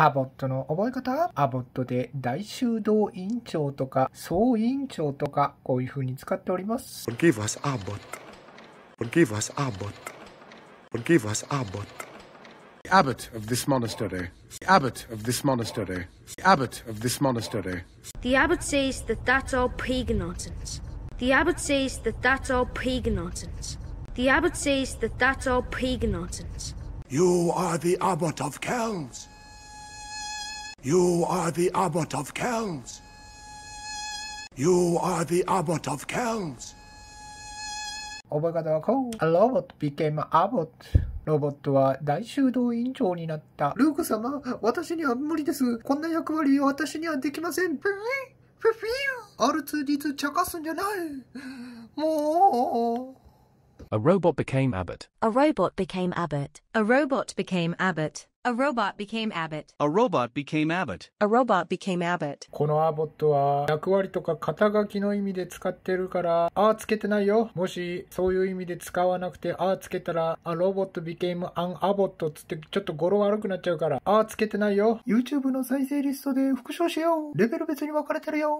アボットの覚え方アボットで大修道院長とか総院長とかこういう風に使っております。Forgive us, Abbott. Forgive us, Abbott. Forgive us, Abbott. The abbot of this monastery. The abbot of this monastery. The abbot of this monastery. The abbot says that that's all pagan nonsense. The abbot says that that's all pagan nonsense. The abbot says that that's all pagan nonsense. You are the abbot of Kells. You are the abbot of Kells. You are the abbot of Kells. 오버가드가 a robot became abbot. Robot ロボットは大修道院長になった。ルーク様、私には無理です。こんな役割私にはできません。ふいふふゆ R2D2 茶化すんじゃない。もう。A robot became abbot. A robot became abbot. A robot became abbot. A robot became abbot. A robot became abbot. A robot became abbot. このアボットは役割とか肩書きの意味で使ってるから、ああつけてないよ。もしそういう意味で使わなくて、ああつけたら、あ、ロボット became an abbot つってちょっと語呂悪くなっちゃうから、ああつけてないよ。YouTube の再生リストで復唱しよう。レベル別に分かれてるよ。